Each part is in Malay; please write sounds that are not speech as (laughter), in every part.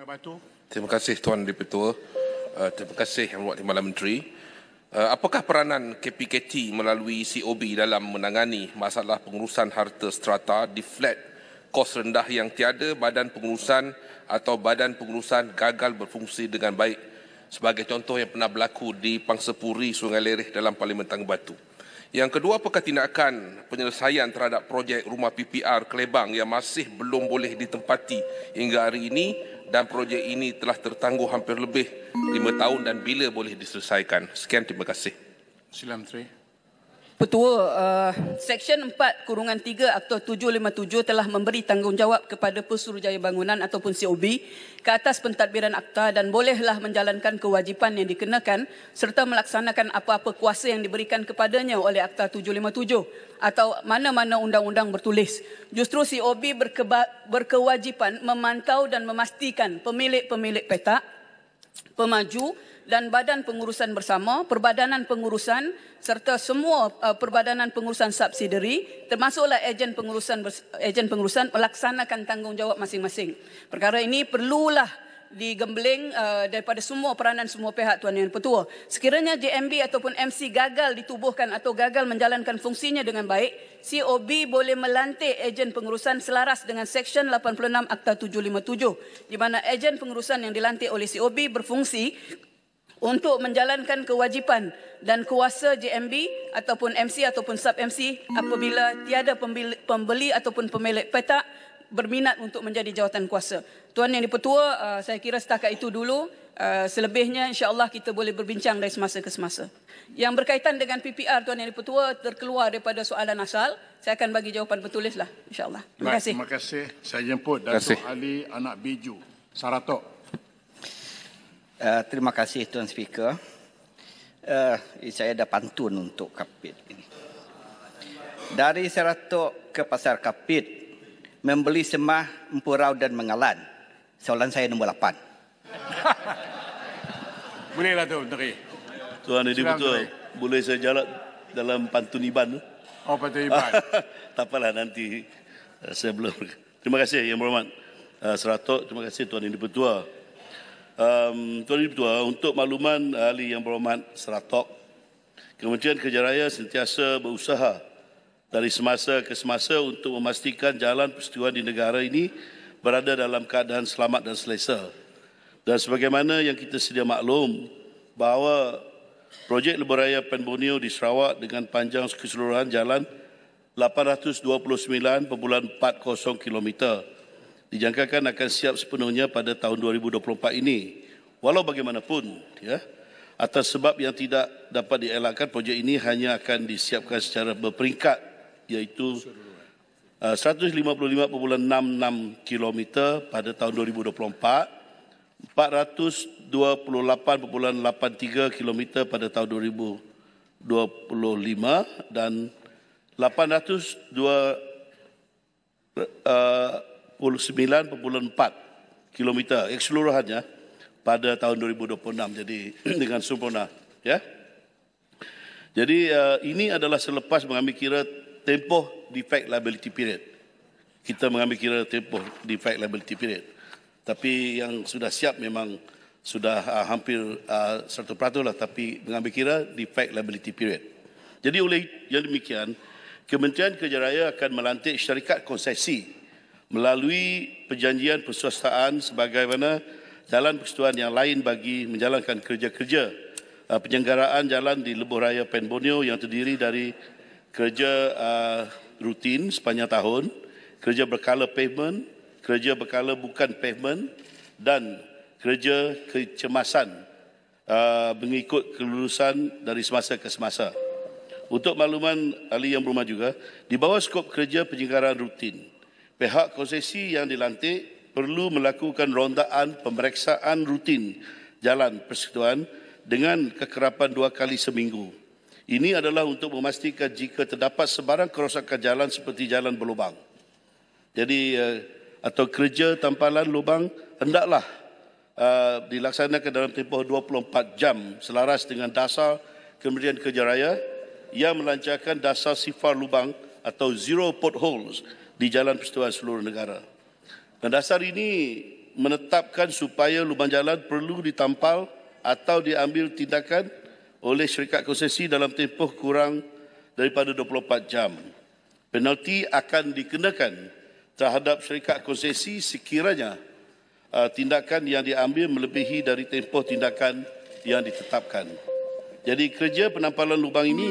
dengan batu. Terima kasih Tuan Dipertua. Uh, terima kasih Yang Berhormat Timbalan Menteri. Uh, apakah peranan KPKT melalui COB dalam menangani masalah pengurusan harta strata di flat kos rendah yang tiada badan pengurusan atau badan pengurusan gagal berfungsi dengan baik sebagai contoh yang pernah berlaku di Pangsepuri Sungai Lerih dalam Parlimen Tangga Batu? Yang kedua, apakah tindakan penyelesaian terhadap projek rumah PPR Kelebang yang masih belum boleh ditempati hingga hari ini dan projek ini telah tertangguh hampir lebih lima tahun dan bila boleh diselesaikan? Sekian, terima kasih. Sila Menteri. Petua, uh, eh, Seksyen 4 Kurungan 3 Akta 757 telah memberi tanggungjawab kepada Pesuruhjaya Bangunan ataupun COB ke atas pentadbiran akta dan bolehlah menjalankan kewajipan yang dikenakan serta melaksanakan apa-apa kuasa yang diberikan kepadanya oleh Akta 757 atau mana-mana undang-undang bertulis. Justru COB berkeba- berkewajipan memantau dan memastikan pemilik-pemilik petak pemaju dan badan pengurusan bersama, perbadanan pengurusan serta semua uh, perbadanan pengurusan subsidiari termasuklah ejen pengurusan ejen pengurusan melaksanakan tanggungjawab masing-masing. Perkara ini perlulah digembleng uh, eh, daripada semua peranan semua pihak Tuan Yang Petua. Sekiranya JMB ataupun MC gagal ditubuhkan atau gagal menjalankan fungsinya dengan baik, COB boleh melantik ejen pengurusan selaras dengan Seksyen 86 Akta 757 di mana ejen pengurusan yang dilantik oleh COB berfungsi untuk menjalankan kewajipan dan kuasa JMB ataupun MC ataupun sub MC apabila tiada pembeli ataupun pemilik petak berminat untuk menjadi jawatan kuasa. Tuan Yang Dipertua, uh, saya kira setakat itu dulu. Uh, selebihnya insya Allah kita boleh berbincang dari semasa ke semasa. Yang berkaitan dengan PPR Tuan Yang Dipertua terkeluar daripada soalan asal. Saya akan bagi jawapan lah, insya Allah. Terima kasih. Terima kasih. Saya jemput Datuk Ali Anak Biju. Saratok. Uh, terima kasih Tuan Speaker. Uh, eh, saya ada pantun untuk kapit ini. Dari Saratok ke Pasar Kapit membeli semah empurau dan mengalan. Soalan saya nombor 8. (laughs) Bolehlah tu, Menteri. Tuan ini betul. Tuan. Boleh saya jalan dalam pantun Iban. tu? Oh, pantun Iban. (laughs) tak apalah nanti. Eh, saya belum. Terima kasih, Yang Berhormat. Uh, eh, Seratok, terima kasih Tuan Ini Pertua. Um, Tuan Ini Pertua, untuk makluman eh, ahli Yang Berhormat Seratok, Kementerian Kerja Raya sentiasa berusaha dari semasa ke semasa untuk memastikan jalan peristiwa di negara ini berada dalam keadaan selamat dan selesa. Dan sebagaimana yang kita sedia maklum bahawa projek Lebuh Raya di Sarawak dengan panjang keseluruhan jalan 829.40 km dijangkakan akan siap sepenuhnya pada tahun 2024 ini. Walau bagaimanapun, ya, atas sebab yang tidak dapat dielakkan, projek ini hanya akan disiapkan secara berperingkat yaitu 155.66 km pada tahun 2024, 428.83 km pada tahun 2025 dan 829.4 uh, km keseluruhannya pada tahun 2026 jadi (clears throat) dengan sempurna ya. Jadi uh, ini adalah selepas mengambil kira tempoh defect liability period. Kita mengambil kira tempoh defect liability period. Tapi yang sudah siap memang sudah uh, hampir uh, peratus lah tapi mengambil kira defect liability period. Jadi oleh yang demikian, Kementerian Kerja Raya akan melantik syarikat konsesi melalui perjanjian persuasaan mana jalan persetuan yang lain bagi menjalankan kerja-kerja ah, penyenggaraan jalan di Lebuh Raya Pen yang terdiri dari kerja uh, rutin sepanjang tahun, kerja berkala pavement, kerja berkala bukan pavement dan kerja kecemasan uh, mengikut kelulusan dari semasa ke semasa. Untuk makluman ahli yang berumah juga, di bawah skop kerja penyegaran rutin, pihak konsesi yang dilantik perlu melakukan rondaan pemeriksaan rutin jalan persekutuan dengan kekerapan dua kali seminggu ini adalah untuk memastikan jika terdapat sebarang kerosakan jalan seperti jalan berlubang. Jadi eh, atau kerja tampalan lubang hendaklah eh, dilaksanakan dalam tempoh 24 jam selaras dengan dasar Kementerian Kerja Raya yang melancarkan dasar sifar lubang atau zero potholes di jalan persetujuan seluruh negara. Dan dasar ini menetapkan supaya lubang jalan perlu ditampal atau diambil tindakan oleh syarikat konsesi dalam tempoh kurang daripada 24 jam. Penalti akan dikenakan terhadap syarikat konsesi sekiranya uh, tindakan yang diambil melebihi dari tempoh tindakan yang ditetapkan. Jadi kerja penampalan lubang ini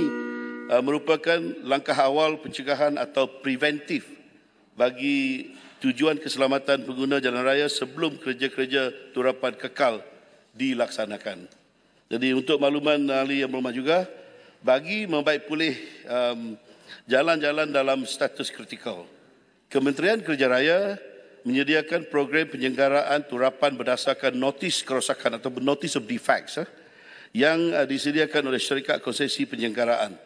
uh, merupakan langkah awal pencegahan atau preventif bagi tujuan keselamatan pengguna jalan raya sebelum kerja-kerja turapan kekal dilaksanakan. Jadi untuk makluman ahli yang berhormat juga, bagi membaik pulih um, jalan-jalan dalam status kritikal. Kementerian Kerja Raya menyediakan program penyelenggaraan turapan berdasarkan notis kerosakan atau notis of defects eh, yang uh, disediakan oleh syarikat konsesi penyelenggaraan.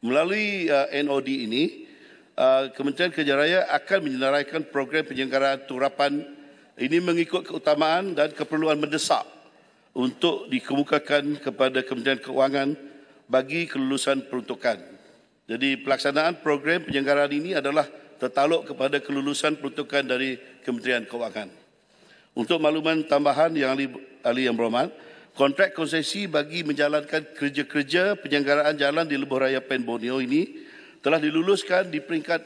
Melalui uh, NOD ini, uh, Kementerian Kerja Raya akan menyelaraikan program penyelenggaraan turapan ini mengikut keutamaan dan keperluan mendesak untuk dikemukakan kepada Kementerian Keuangan bagi kelulusan peruntukan. Jadi pelaksanaan program penyelenggaraan ini adalah tertaluk kepada kelulusan peruntukan dari Kementerian Keuangan. Untuk makluman tambahan yang ahli, ahli yang berhormat, kontrak konsesi bagi menjalankan kerja-kerja penyelenggaraan jalan di Lebuh Raya Pen Borneo ini telah diluluskan di peringkat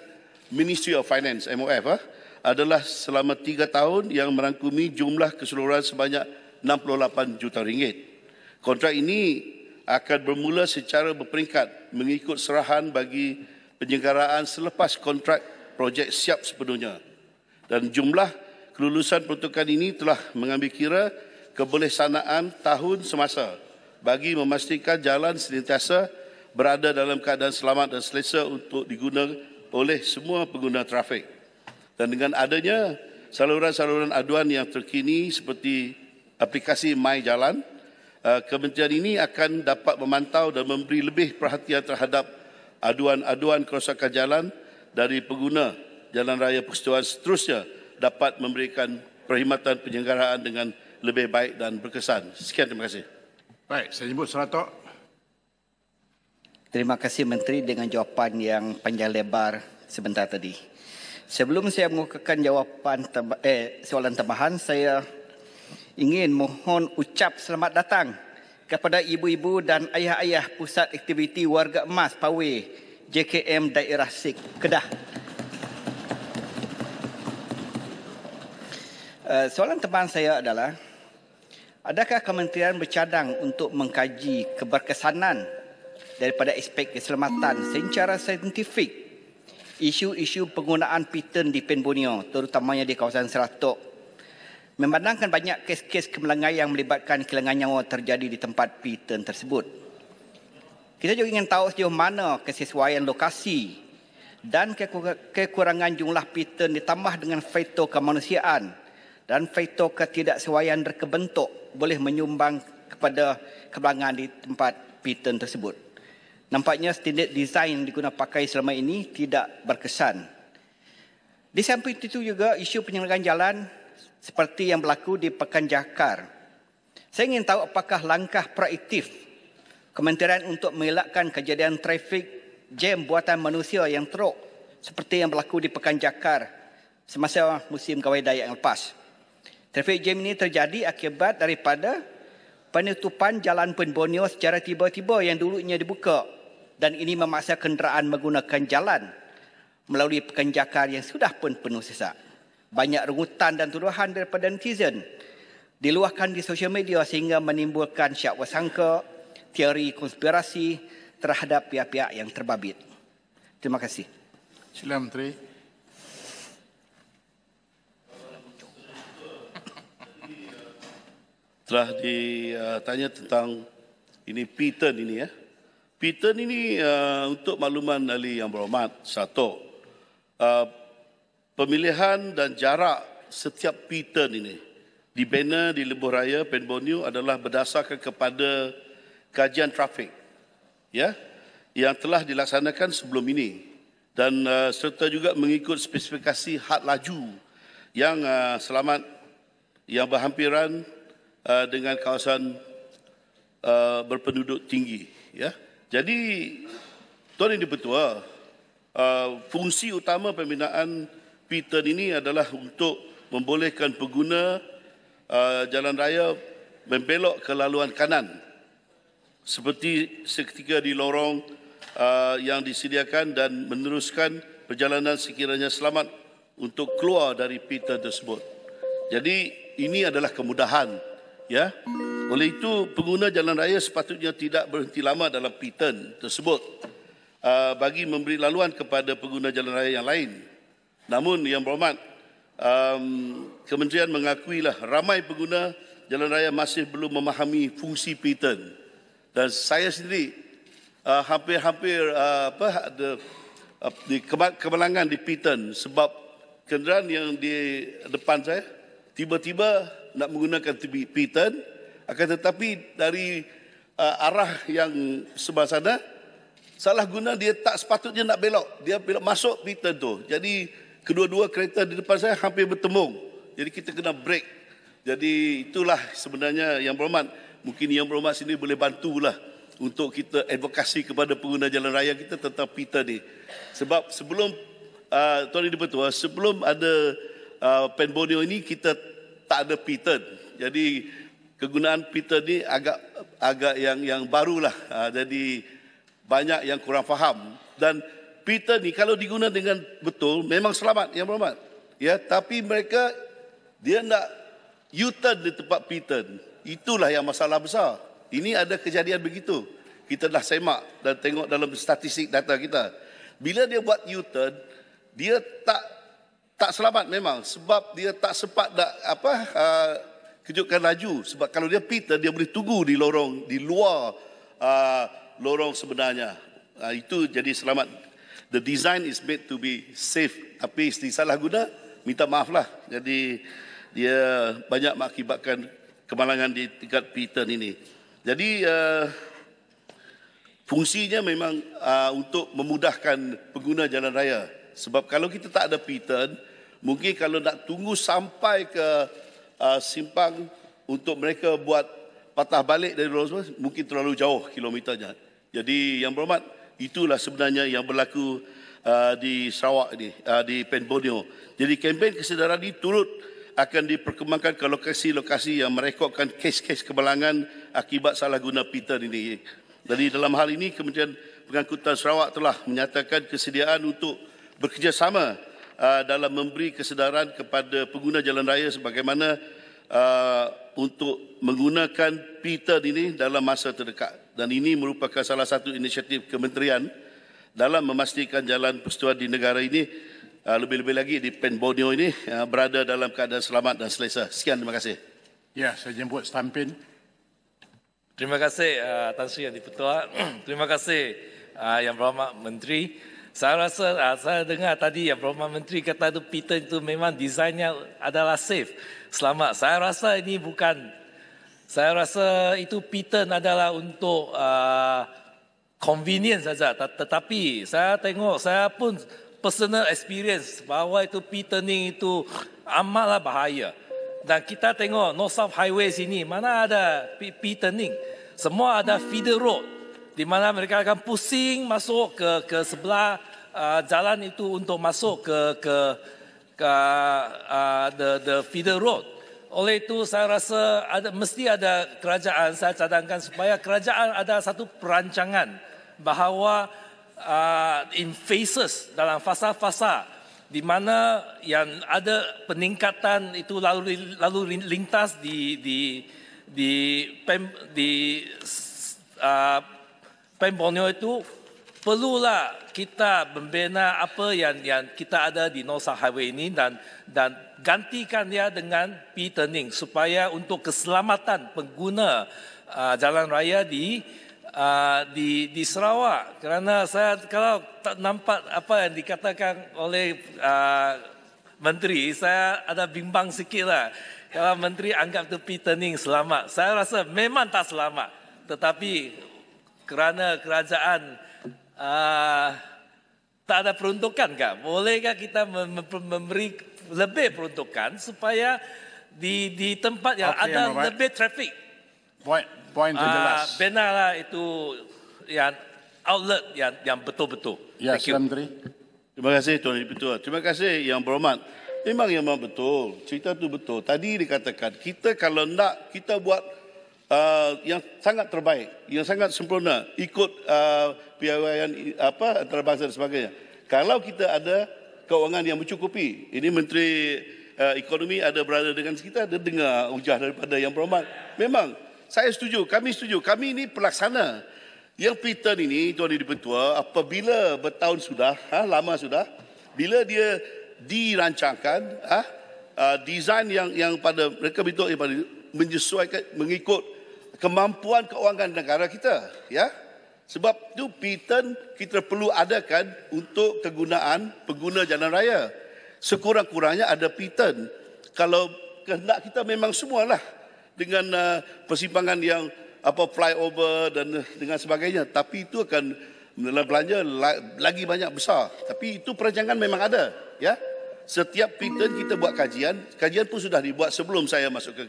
Ministry of Finance, MOF, ah, adalah selama tiga tahun yang merangkumi jumlah keseluruhan sebanyak 68 juta ringgit. Kontrak ini akan bermula secara berperingkat mengikut serahan bagi penyelenggaraan selepas kontrak projek siap sepenuhnya. Dan jumlah kelulusan peruntukan ini telah mengambil kira kebolehsanaan tahun semasa bagi memastikan jalan sentiasa berada dalam keadaan selamat dan selesa untuk digunakan oleh semua pengguna trafik. Dan dengan adanya saluran-saluran aduan yang terkini seperti aplikasi My Jalan. Uh, kementerian ini akan dapat memantau dan memberi lebih perhatian terhadap aduan-aduan kerosakan jalan dari pengguna jalan raya persetuan seterusnya dapat memberikan perkhidmatan penyelenggaraan dengan lebih baik dan berkesan. Sekian terima kasih. Baik, saya jemput Seratok. Terima kasih Menteri dengan jawapan yang panjang lebar sebentar tadi. Sebelum saya mengukakan jawapan eh, soalan tambahan, saya ingin mohon ucap selamat datang kepada ibu-ibu dan ayah-ayah Pusat Aktiviti Warga Emas Pawai JKM Daerah Sik Kedah. Eh, soalan teman saya adalah, adakah kementerian bercadang untuk mengkaji keberkesanan daripada aspek keselamatan secara saintifik isu-isu penggunaan piton e di Pen terutamanya di kawasan Seratok Memandangkan banyak kes-kes kemelangai yang melibatkan kehilangan nyawa terjadi di tempat piton tersebut. Kita juga ingin tahu sejauh mana kesesuaian lokasi dan kekurangan jumlah piton ditambah dengan faktor kemanusiaan dan faktor ketidaksesuaian berkebentuk boleh menyumbang kepada kemelangan di tempat piton tersebut. Nampaknya standard design diguna pakai selama ini tidak berkesan. Di samping itu juga isu penyelenggaraan jalan seperti yang berlaku di Pekan Jakar. Saya ingin tahu apakah langkah proaktif kementerian untuk mengelakkan kejadian trafik jam buatan manusia yang teruk seperti yang berlaku di Pekan Jakar semasa musim gawai daya yang lepas. Trafik jam ini terjadi akibat daripada penutupan jalan Pen Borneo secara tiba-tiba yang dulunya dibuka dan ini memaksa kenderaan menggunakan jalan melalui Pekan Jakar yang sudah pun penuh sesak banyak rungutan dan tuduhan daripada netizen diluahkan di sosial media sehingga menimbulkan syak wasangka, teori konspirasi terhadap pihak-pihak yang terbabit. Terima kasih. Sila Menteri. Telah ditanya tentang ini Peter ini ya. Peter ini uh, untuk makluman Ali yang berhormat satu. Uh, pemilihan dan jarak setiap p ini di banner di Lebuh Raya Penbonio adalah berdasarkan kepada kajian trafik ya yang telah dilaksanakan sebelum ini dan uh, serta juga mengikut spesifikasi had laju yang uh, selamat yang berhampiran uh, dengan kawasan uh, berpenduduk tinggi ya jadi tuan yang dipertua uh, fungsi utama pembinaan P-turn ini adalah untuk membolehkan pengguna uh, jalan raya membelok ke laluan kanan seperti seketika di lorong uh, yang disediakan dan meneruskan perjalanan sekiranya selamat untuk keluar dari pita tersebut. Jadi ini adalah kemudahan ya. Oleh itu pengguna jalan raya sepatutnya tidak berhenti lama dalam pita tersebut uh, bagi memberi laluan kepada pengguna jalan raya yang lain. Namun yang berhormat, um, kementerian lah ramai pengguna jalan raya masih belum memahami fungsi p Dan saya sendiri uh, hampir-hampir uh, uh, apa ada uh, kemalangan di p sebab kenderaan yang di depan saya tiba-tiba nak menggunakan p akan tetapi dari uh, arah yang sebelah sana salah guna dia tak sepatutnya nak belok dia belok masuk p tu jadi kedua-dua kereta di depan saya hampir bertembung. Jadi kita kena break. Jadi itulah sebenarnya yang berhormat. Mungkin yang berhormat sini boleh bantulah untuk kita advokasi kepada pengguna jalan raya kita tentang pita ni. Sebab sebelum uh, Tuan Ibu Tua, sebelum ada uh, ah, Penbonio ini kita tak ada pita. Jadi kegunaan pita ni agak agak yang yang barulah. Uh, jadi banyak yang kurang faham dan Peter ni kalau diguna dengan betul memang selamat yang berhormat. Ya, tapi mereka dia nak U-turn di tempat Peter. Itulah yang masalah besar. Ini ada kejadian begitu. Kita dah semak dan tengok dalam statistik data kita. Bila dia buat U-turn, dia tak tak selamat memang sebab dia tak sempat nak apa uh, kejutkan laju sebab kalau dia Peter dia boleh tunggu di lorong di luar uh, lorong sebenarnya. Uh, itu jadi selamat the design is made to be safe tapi salah guna minta maaf lah jadi dia banyak mengakibatkan kemalangan di tingkat p ini jadi uh, fungsinya memang uh, untuk memudahkan pengguna jalan raya sebab kalau kita tak ada p mungkin kalau nak tunggu sampai ke uh, simpang untuk mereka buat patah balik dari Rosewood mungkin terlalu jauh kilometernya jadi yang berhormat Itulah sebenarnya yang berlaku uh, di Sarawak ini, uh, di Penbonio. Jadi kempen kesedaran ini turut akan diperkembangkan ke lokasi-lokasi yang merekodkan kes-kes kebelangan akibat salah guna Peter ini. Jadi dalam hal ini Kementerian Pengangkutan Sarawak telah menyatakan kesediaan untuk bekerjasama uh, dalam memberi kesedaran kepada pengguna jalan raya sebagaimana Uh, untuk menggunakan pita ini dalam masa terdekat dan ini merupakan salah satu inisiatif kementerian dalam memastikan jalan persetujuan di negara ini uh, lebih-lebih lagi di Pen Borneo ini uh, berada dalam keadaan selamat dan selesa. Sekian terima kasih. Ya, saya jemput Stampin. Terima kasih uh, Tan Sri yang dipertua. (clears throat) terima kasih uh, yang berhormat Menteri. Saya rasa ah, saya dengar tadi yang Perdana Menteri kata itu Peter itu memang desainnya adalah safe. Selamat. Saya rasa ini bukan. Saya rasa itu Peter adalah untuk uh, convenience saja. Tetapi saya tengok saya pun personal experience bahawa itu Peter ni itu amatlah bahaya. Dan kita tengok North South Highway sini mana ada P, P turning. Semua ada feeder road di mana mereka akan pusing masuk ke ke sebelah uh, jalan itu untuk masuk ke ke ke uh, the the feeder road. Oleh itu saya rasa ada mesti ada kerajaan saya cadangkan supaya kerajaan ada satu perancangan bahawa uh, in phases dalam fasa-fasa di mana yang ada peningkatan itu lalu lalu lintas di di di pem, di uh, Pem Borneo itu perlulah kita membina apa yang yang kita ada di Nosa Highway ini dan dan gantikan dia dengan P turning supaya untuk keselamatan pengguna uh, jalan raya di uh, di di Sarawak kerana saya kalau tak nampak apa yang dikatakan oleh uh, menteri saya ada bimbang sikitlah kalau menteri anggap tu P turning selamat saya rasa memang tak selamat tetapi kerana kerajaan uh, tak ada peruntukan kah? Bolehkah kita memberi lebih peruntukan supaya di di tempat yang okay, ada Mama. lebih trafik? Point point to the Uh, lah itu yang outlet yang yang betul-betul. Ya, yes, Thank you. Menteri. Terima kasih Tuan Ibu Tua. Terima kasih Yang Berhormat. Memang yang memang betul. Cerita tu betul. Tadi dikatakan kita kalau nak kita buat Uh, yang sangat terbaik, yang sangat sempurna ikut uh, piawaian apa antarabangsa dan sebagainya. Kalau kita ada kewangan yang mencukupi, ini Menteri uh, Ekonomi ada berada dengan kita, ada dengar ujah daripada yang berhormat. Memang saya setuju, kami setuju. Kami ini pelaksana. Yang Peter ini, Tuan Yudi Pertua, apabila bertahun sudah, ha, lama sudah, bila dia dirancangkan, ha, uh, desain yang yang pada mereka betul eh, pada menyesuaikan mengikut kemampuan keuangan negara kita ya sebab itu piten kita perlu adakan untuk kegunaan pengguna jalan raya sekurang-kurangnya ada piten kalau kehendak kita memang semualah dengan uh, persimpangan yang apa flyover dan uh, dengan sebagainya tapi itu akan dalam belanja lagi banyak besar tapi itu perancangan memang ada ya setiap piten kita buat kajian kajian pun sudah dibuat sebelum saya masuk ke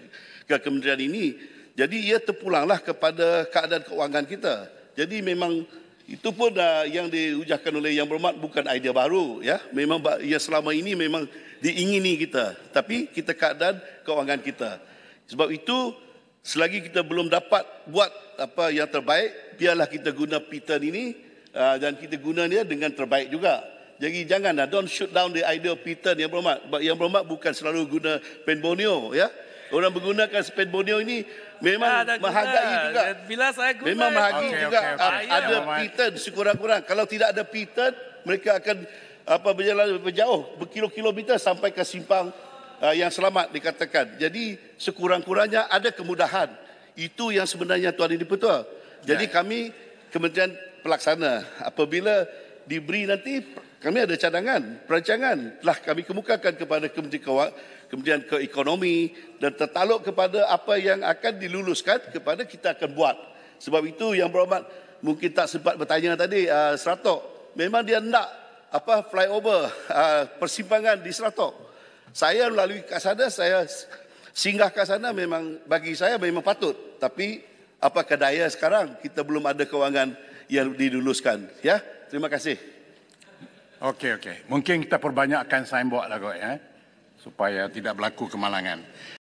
ke kementerian ini. Jadi ia terpulanglah kepada keadaan kewangan kita. Jadi memang itu pun dah uh, yang diujahkan oleh Yang Berhormat bukan idea baru ya. Memang ia selama ini memang diingini kita. Tapi kita keadaan kewangan kita. Sebab itu selagi kita belum dapat buat apa yang terbaik, biarlah kita guna pattern ini uh, dan kita guna dia dengan terbaik juga. Jadi janganlah don't shoot down the idea Peter Yang Berhormat. Yang Berhormat bukan selalu guna penbonio ya orang menggunakan sped bonio ini memang ya, menghargai juga. juga. Bila saya guna. Memang menghargai okay, juga. Okay, okay. Ada ya, piton sekurang-kurang. Kalau tidak ada piton, mereka akan apa berjalan berjauh berkilo-kilometer sampai ke simpang uh, yang selamat dikatakan. Jadi sekurang-kurangnya ada kemudahan. Itu yang sebenarnya Tuan Ini Petua. Jadi ya. kami Kementerian Pelaksana apabila diberi nanti kami ada cadangan, perancangan telah kami kemukakan kepada Kementerian Kewang, Kementerian Keekonomi dan tertaluk kepada apa yang akan diluluskan kepada kita akan buat. Sebab itu yang berhormat mungkin tak sempat bertanya tadi uh, Seratok, memang dia nak apa flyover uh, (laughs) persimpangan di Seratok. Saya melalui kat sana, saya singgah kat sana memang bagi saya memang patut. Tapi apa kedaya sekarang kita belum ada kewangan yang diluluskan. Ya, terima kasih. Okey, okey. Mungkin kita perbanyakkan signboard lah kot ya. Supaya tidak berlaku kemalangan.